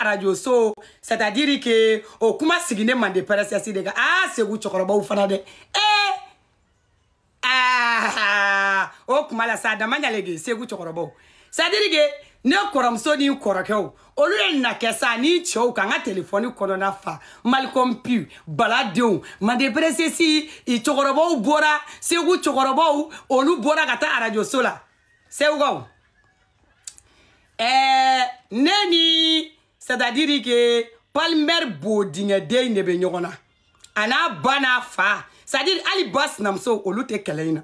arajo so c'est à dire que o oh, kuma sigilen man de pɛrɛsɛsi ah, de kan aa segu cɛkɔrɔbaw fana dɛ ee aa o kuma la sa a dama ɲalen de segu cɛkɔrɔbaw c'est à dire que ne kɔrɔmuso ni kɔrɔkɛw olu ye na kɛ sa ni cɛw ka n ka telefɔni kɔnɔna fa malikɔnpi baladenw mande peresesi cɛkɔrɔbaw bɔra segu cɛkɔrɔbaw olu bɔra ka taa arajoso la segukaw ɛɛ ne ni c'est-à-dire que palmer bo dingɛden de bɛ ɲɔgɔn na a n'a ba n'a fa c'est-à-dire hali ba sinamuso olu tɛ kɛlɛ in na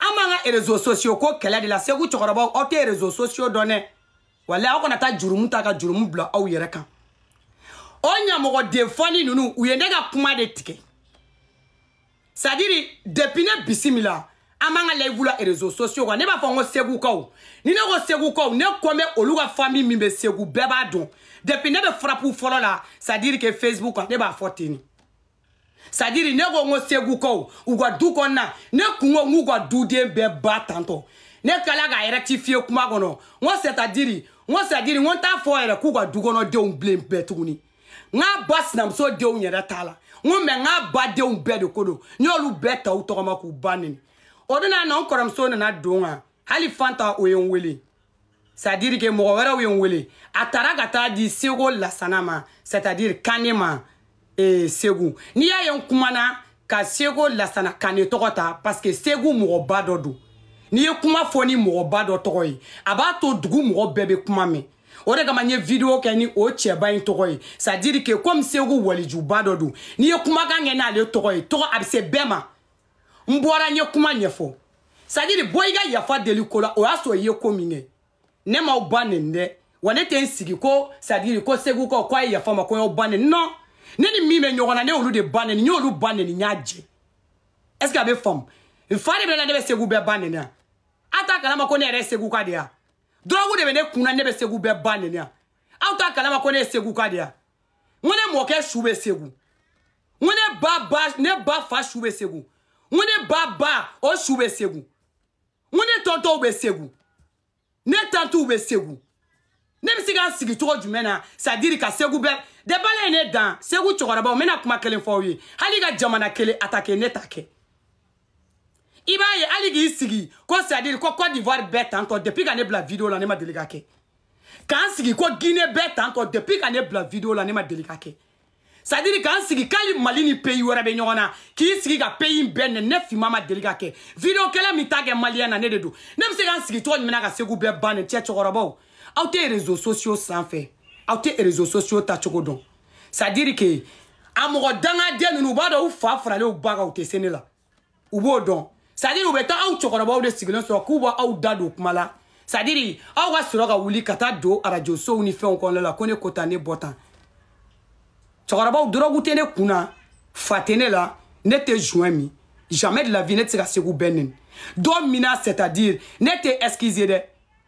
an b'an ka réseaux sociaux ko kɛlɛ de la segu cɛkɔrɔbaw aw tɛ réseaux sociaux dɔn dɛ wala aw kana taa jurumu ta ka jurumu bila aw yɛrɛ kan o ɲamɔgɔden fɔli ninnu u ye ne ka kuma de tigɛ c'est à dire depuis ne bisimila an b'an ka layivu la e réseaux sociaux kan ne b'a fɔ n ko segukaw ni ne ko segukaw ne ko n bɛ olu ka famille min bɛ segu bɛɛ b'a dɔn depuis ne bɛ frapu fɔlɔ la c'est à dire que facebook kan ne b'a fɔ ten c'est à dire ne ko n ko segukaw u ka du kɔnɔna ne kun ko n k'u ka duden bɛɛ ba tantɔ ne kila k'a rectifier kuma kɔnɔ n ko c'est à dire n ko c'est à dire n ko n t'a fɔ yɛrɛ k'u ka dukɔnɔdenw bilen bɛɛ tuguni n k'a ba sinamuso denw yɛrɛ t'a la n ko mɛ n k'a ba denw bɛɛ de ko don n y'olu bɛɛ ta u tɔgɔma k'u ba neni o bɛna na n kɔrɔmuso nana don kan hali fanta o ye n wele sadiri ke mɔgɔ wɛrɛw ye n wele a taara ka taa di sego lasana ma sadiri kane ma ee segu n'i y'a ye n kumana ka sego lasana kane tɔgɔ ta paseke segu mɔgɔba dɔ don n'i ye kuma fɔ ni mɔgɔba dɔ tɔgɔ ye a b'a to dugu mɔgɔ bɛɛ bɛ kuma mɛn o de kama n ye video kɛ ni o cɛba in tɔgɔ ye sadiri ke komi segu walijuba dɔ don n'i ye kumakan kɛ n'ale tɔgɔ ye tɔgɔ a bɛ se bɛɛ ma n bɔra n ye kuma ɲɛfɔ sadiri bɔ i ka yafa deli ko la o y'a sɔrɔ i ye ko min kɛ ne m'aw ba nin dɛ wa ne tɛ n sigi ko sadiri ko segu kaw k'a ye yafa ma ko n y'aw ba nin nɔn ne ni min bɛ ɲɔgɔn na ne y'olu de ba nin n y'olu ba nin n y'a jɛ est ce que a bɛ faamu fa de bɛ na ne bɛ segu bɛɛ ba nin na aw t'a kalama ko ne yɛrɛ ye segu ka de ya dɔrɔgu de bɛ ne kun na ne bɛ segu bɛɛ ba nin ya aw t'a kalama ko ne ye segu ka de ya n ko ne mɔkɛ su bɛ segu n ko ne ba ba ne ba fa su bɛ segu wone baba o su bɛ segu wone tɔntɔw bɛ segu ne tantuw bɛ segu ne bɛ se sigi cogo jumɛn na sadiri ka segu bɛɛ dɛbala ye ne dan segu cɛkɔrɔbaw n bɛna kuma kelen fɔ aw ye hali ka jamana kelen a ta ne ta kɛ ye hali k'i sigi ko sadiri ko cote d'ivoire bɛɛ tantɔ depuis ka ne bila video la ne ma deli k'an sigi ko guinée bɛɛ tantɔ depuis ka ne bila video la ne ma deli ka sadiri k'an sigi k'ali mali ni peyi wɛrɛ bɛ ɲɔgɔn na k'i sigi ka peyi bɛɛ nɛ ne finma ma deli ka kɛ video kɛlɛ min t'a kɛ maliyɛn na ne de don ne bɛ se ka n sigi cogo jumɛn na ka segu bɛɛ ban nin cɛ cɛkɔrɔbaw aw tɛ réseaux sociaux sanfɛ aw tɛ réseaux sociaux tacogo dɔn sadiri ke a mɔgɔ dangaden ninnu u b'a dɔn u fa faralen u ba kan u tɛ se ne la u b'o dɔn sadiri u bɛ taa aw cɛkɔrɔbaw de sigilen sɔrɔ k'u bɔ aw da don kuma la sadiri aw ka sɔrɔ ka wuli ka taa don arajosow ni fɛnw kɔnɔna la ko ne ko tan ne bɔ tan cɛkɔrɔbaw dɔrɔgu tɛ ne kunna fa tɛ ne la ne tɛ juin min jamais de la vie ne tɛ se ka segu bɛɛ neni dɔ mina c'est à dire ne tɛ excuse ye dɛ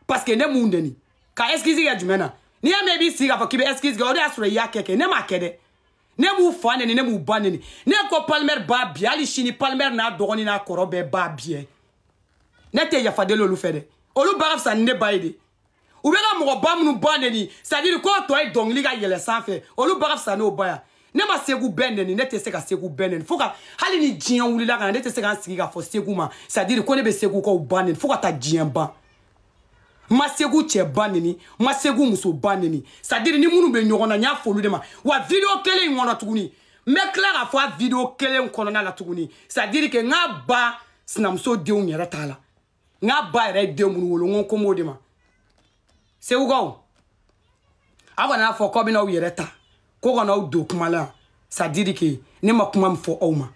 parce que ne mun deni ka excuse kɛ jumɛn na n'i y'a mɛn i b'i sigi k'a fɔ k'i bɛ excuse kɛ o de y'a sɔrɔ i y'a kɛ kɛ ne m'a kɛ dɛ ne m'u fa neni ne m'u ba neni ne ko palmɛri b'a bi hali sini palmɛri n'a dɔgɔnin n'a kɔrɔ bɛɛ b'a biɛ ne tɛ yafa deli olu fɛ dɛ olu ba ka fisa ni ne ba ye de u bɛ ka mɔgɔ ba minnu ba neni sadiri k'o tɔ ye dɔnkili ka yɛlɛ sanfɛ olu ba ka fisa n'o ba ya ne ma segu bɛɛ neni ne tɛ se ka segu bɛɛ neni fo ka hali ni diɲɛ wulila ka na ne tɛ se ka n sigi k'a fɔ segu ma sadiri ko ne bɛ segukaw ba neni fo ka taa diɲɛ ban n ma segu cɛ ba neni n ma segu muso ba neni sadiri ni minnu bɛ ɲɔgɔn na n y'a fɔ olu de ma wa video kelen in kɔnɔ tuguni n bɛ tila k'a fɔ a video kelen kɔnɔna la tuguni sadiri kɛ n ka ba sinamuso denw yɛrɛ t'a la n ka ba yɛrɛ denw minnu wolo n ko n ko m'o de ma sewugo aw kana na k'aw bɛna aw yɛrɛ ta ko kana aw don kumala la ne ma kuma min fɔ aw ma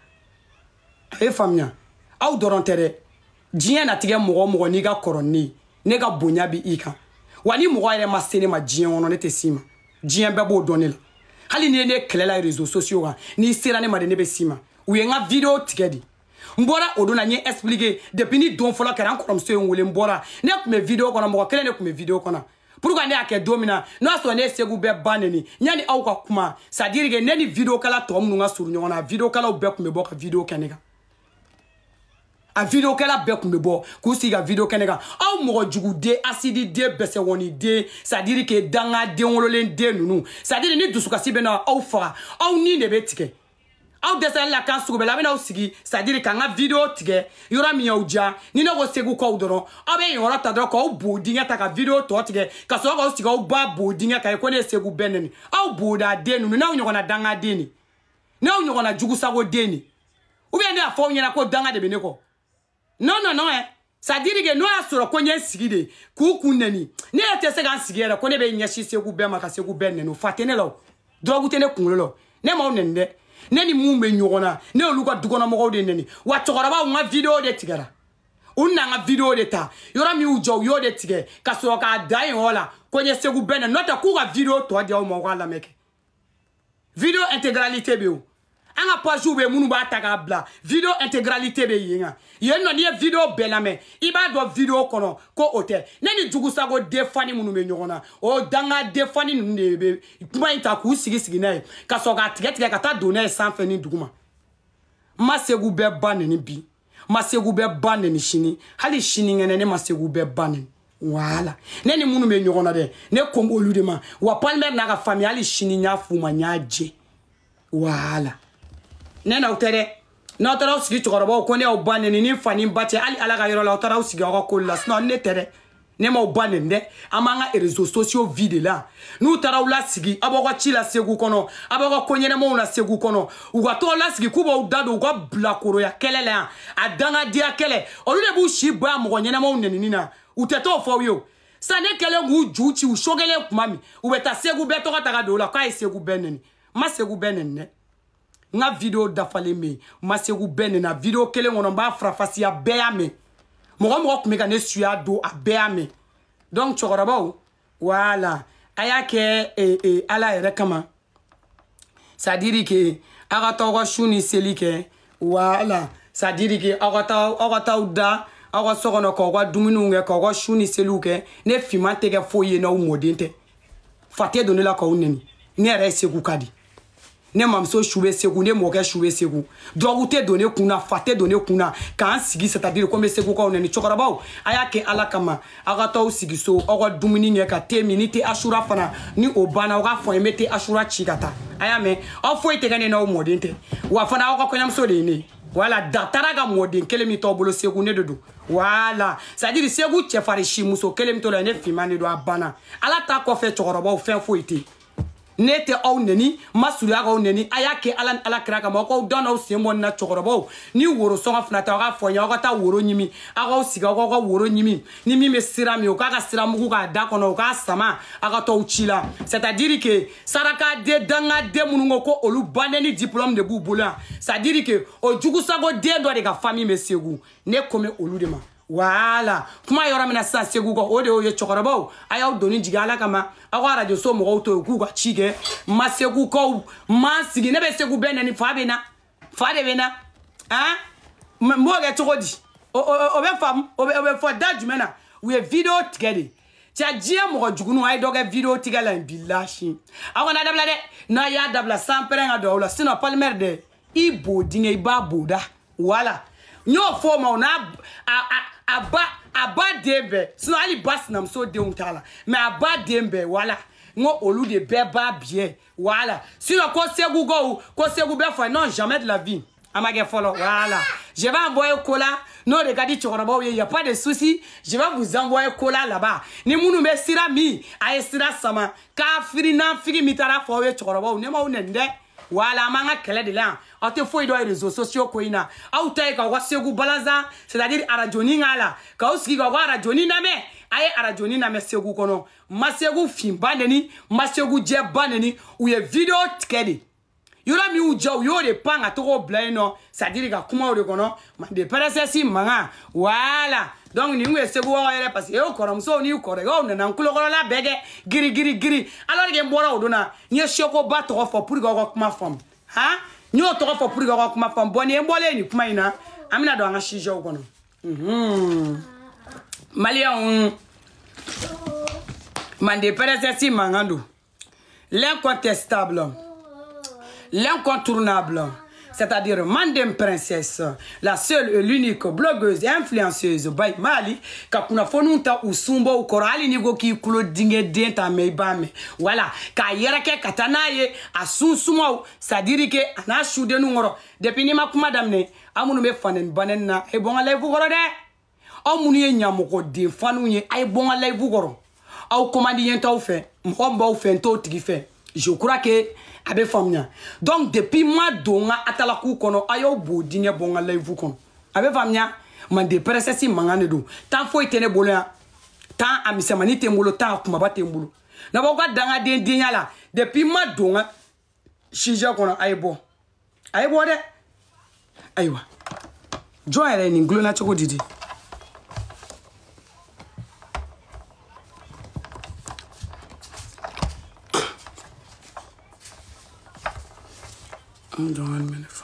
a ye faamuya aw dɔrɔn tɛ dɛ diɲɛ mɔgɔ o mɔgɔ n'i ka kɔrɔ ne ne ka bonya bɛ i kan ma se ne ma diɲɛ kɔnɔ ne te s'i ma diɲɛ bɛɛ hali n'i ye ne e n'i sera ne ma de ne bɛ s'i ma n ka video tigɛ de n bɔra o don na n ye ni don fɔlɔ kɛra pourquoi ne y'a kɛ don min na n'o y'a sɔrɔ ne ye segu bɛɛ ba neni yanni aw ka kuma sadiri ke ne ni videokala tɔ minnu ka surun ɲɔgɔn na a videokalaw bɛɛ kun bɛ bɔ ka video kɛ ne kan a videokɛla bɛɛ kun bɛ bɔ k'u sigi ka video kɛnɛ kan aw mɔgɔ juguden asididen bɛsɛwɔniden sadiri ke dangaden wololen den ninnu sadiri ni dusukasi bɛ na aw faga aw ni de bɛ tigɛ aw dɛsɛli la kan sugu bɛɛ la a bɛn'aw sigi sadiri ka n ka video tigɛ yɔrɔ min y'aw diya ni ne ko segu kɔw dɔrɔn aw bɛ yen yɔrɔ ta dɔrɔn k'aw bo dingɛ ta ka video tɔ tigɛ ka sɔrɔ k'aw sigi aw ba bo dingɛ kan ye ko ne ye segu bɛɛ nɛni aw boda den ninnu n'aw ɲɔgɔnna danga den ni n'aw ɲɔgɔnna jugusago den ni ubiyɛn ne y'a fɔ aw ɲɛna ko danga de bɛ ne kɔ non non non ɛ sadiri ke n'o y'a sɔrɔ ko n ye n sigi de k'u kun nɛni ne yɛrɛ tɛ se ka n sigi yɛrɛ ko ne bɛ ɲɛsin segu bɛɛ ma ka segu bɛɛ nɛni o fa tɛ ne la o dɔrɔgu tɛ ne kunkolo la o ne m'aw nɛni dɛ ne ni mun bɛ ɲɔgɔn na ne y'olu ka dukɔnɔmɔgɔw de nɛni wa cɛkɔrɔbaw n ka videwo de tigɛra u nana n ka videwo de ta yɔrɔ min y'u jɔ u y'o de tigɛ ka sɔrɔ k'a da yen yɔrɔ la ko n ye segu bɛɛ na n'o tɛ k'u ka videwo tɔ di aw ma u k'a lamɛn kɛ video intégralité bɛ yen o an ka pazuw bɛ minnu b'a ta k'a bila video intégralité bɛ yen kan yen nɔ n'i ye video bɛɛ lamɛn i b'a dɔn video kɔnɔ ko o tɛ ne ni jugusago defani minnu bɛ ɲɔgɔn na o danga defani ninnu de bɛ kuma in ta k'u sigi sigi n'a ye ka sɔrɔ k'a tigɛ tigɛ ka taa don n'a ye sanfɛ ni dugu ma n ma segu bɛɛ ba nɛni bi n ma segu bɛɛ ba nɛni sini hali sinikɛnɛ ne ma segu bɛɛ ba nɛni wala ne ni minnu bɛ ɲɔgɔn na dɛ ne kon b'olu de ma wa palmer n'a ka faamuya hali sini n y'a f'u ma n y'a jɛ wala. ne n'aw tɛ dɛ n'aw taara aw sigi cɛkɔrɔbaw ko ne y'aw ba neni ni fa ni ba cɛ hali ala ka yɔrɔ la aw taara aw sigi aw ka koli la sinɔn ne tɛ dɛ ne m'aw ba neni dɛ an b'an ka réseau sociaux vie de la n'u taara aw lasigi aw b'aw ka ci la segu kɔnɔ aw b'aw ka ko ɲɛnɛmaw la segu kɔnɔ u ka t'aw lasigi k'u b'aw da don u ka bilakoroya kɛlɛ la yan a dangadiya kɛlɛ olu de b'u si bɔ yan mɔgɔ ɲɛnɛmaw nenini na u tɛ t'o fɔ aw ye o sisan ne kɛlen k'u ju ci u sogelen tuma min u bɛ taa segu bɛɛ tɔgɔ ta ka don o la k'a ye segu bɛɛ neni n ma segu bɛɛ neni dɛ n ka video dafalen bɛ yen n ma segu bɛɛ nana video kelen kɔnɔ n b'a farafasiya bɛɛ y'a mɛn mɔgɔ mɔgɔ tun bɛ ka ne suya don a bɛɛ y'a mɛn donc cɛkɔrɔbaw wala a y'a kɛ eh, eh, ala yɛrɛ kama sadiri ke aw ka taa aw ka su ni seli kɛ wala sadiri ke aw ka taa aw ka taa da aw ka so kɔnɔ k'aw ka dumuniw kɛ k'aw ka su ni seliw kɛ ne finman tɛ kɛ foyi ye n'aw mɔden tɛ fa tɛ don ne la k'aw nɛni ne yɛrɛ segu ka di ne mamuso su bɛ segu ne mɔkɛ su bɛ segu dɔgɔkun tɛ don ne kun na fa tɛ don ne kun na k'an sigi satadiri ko n bɛ segukaw nɛni cɛkɔrɔbaw a y'a kɛ ala kama aw ka t'aw sigi so aw ka dumuni kɛ ka te min ni tɛ asura fana ni o banna aw ka fɔ n bɛ te asura ci ka taa a y'a mɛn aw foyi tɛ kɛ ne n'aw mɔden tɛ wa fana aw ka kɔɲɔmuso de ye ne ye wala da taara ka mɔden kelen min t'aw bolo segu ne de don wala sadiri segu cɛfari si muso kelen min t'o la ne finman de don a banna ala ta kɔfɛ cɛkɔrɔbaw fɛn foyi tɛ yen ne tɛ aw neni n ma surunya k'aw neni a y'a kɛ ala ni ala kira kama aw k'aw dan n'aw sen bɔ nin na cɛkɔrɔbaw ni woro sɔngɔ fana tɛ aw k'a fɔ n ye aw ka taa woro ɲimi aw k'aw sigi aw k'aw ka woro ɲimi ni min bɛ sira min o k'a ka sira mugu k'a da kɔnɔ o k'a sama aw ka t'aw ci la c'est à dire que sarakaden dangaden minnu ko ko olu bannen ni diplôme de b'u bolo yan c'est à dire que o jugusagoden dɔ de ka famille bɛ segu ne ko mɛ olu de ma wala kuma yɔrɔ mina sisan segu kɔ o de y'o ye cɛkɔrɔbaw a y'aw doni jigi ala kama aw ka arajoso mɔgɔw to ye k'u ka ci kɛ n ma segukaw n ma sigi ne bɛ segu bɛɛ nɛni fa bɛ na fa de bɛ na an n b'o kɛ cogo di o bɛ faamu o bɛ fɔ da jumɛn na u ye video tigɛ de cɛ diɲɛ mɔgɔ jugunu a ye dɔ kɛ video tigɛ la bilahi aw kana dabila dɛ n'a y'a dabila san pɛrɛn ka don aw la sinɔn palimɛri dɛ i b'o dingɛ i b'a b'o da wala n y'o fɔ o ma o n'a a a a ba a ba den bɛɛ sinɔn hali ba sinamuso denw t'a la mɛ a ba den bɛɛ wala n ko olu de bɛɛ b'a biɛ wala sinɔn ko segu ko ko segu bɛɛ fɔ a ye non jamais de la vie a ma kɛ fɔlɔ wala je vais envoyer ko la n'o de ka di cɛkɔrɔbaw ye y a pas de souci je vais vous envoyer ko la laban ni minnu bɛ sira min a ye sira sama kafiri n'an figi min taara fɔ aw ye cɛkɔrɔbaw ne m'aw nɛni dɛ. wala an b'an ka kɛlɛ de la yan aw tɛ foyi dɔn réseaux sociaux ko in na aw ta ye k'aw ka segu balanzan c'est à dire arajoni k'a la k'aw sigi k'aw ka arajoni lamɛn a ye arajoni lamɛn segu kɔnɔ masegu finba neni masegu jɛba neni u ye video tigɛ de yɔrɔ min y'u ja u y'o de pan ka tɔgɔw bila yen nɔ c'est à dire ka kumaw de kɔnɔ mande pɛrɛsɛsi mankan wala. donc nin kun ye segu wɔgɔ yɛrɛ parce que e kɔrɔmusow n'i kɔrɔkɛw nana n kulokɔrɔla bɛɛ kɛ giri giri giri alors que n bɔra o don na n ye sekoba tɔgɔ fɔ pour que aw ka kuma faamu han n y'o tɔgɔ fɔ pour que aw ka kuma faamu bɔn nin ye n bɔlen nin kuma in na an bɛna don an ka sijɛw kɔnɔ mhm. maliyɛnw mande pɛrɛsɛsi mankan don l'incontestable l'incontournable c'est-à-dire Mandem Princess, la seule et l'unique blogueuse et influenceuse by Mali, ka kuna fonunta usumba ukorali nigo ki kulo dinge denta meibame. Voilà, ka yereke katanaye asunsuma c'est-à-dire que anashude nungoro. Depuis ni makuma damne, amunu me fanen banen na e bonga live goro de. Amunu ye nyamoko de fanu ye ay e bonga live goro. Aw komandi yentaw fe, mkomba ou fe, ntotigi fe. je crois que a bɛ faamuya donc depuis n ma don n ka atalaku kɔnɔ a y'o b'o diinɛ bɔ n ka layifu kɔnɔ a bɛ faamuya mande pɛrɛsɛsi mankan de don tan foyi tɛ ne bolo yan tan a misɛnmanin tɛ n bolo tan a kumaba tɛ n bolo na b'aw ka dangaden denya la depuis n ma don n ka sijɛ kɔnɔ a ye bɔ a ye bɔ dɛ ayiwa jɔn yɛrɛ ye nin gulonna cogo di di. Hold on a minute.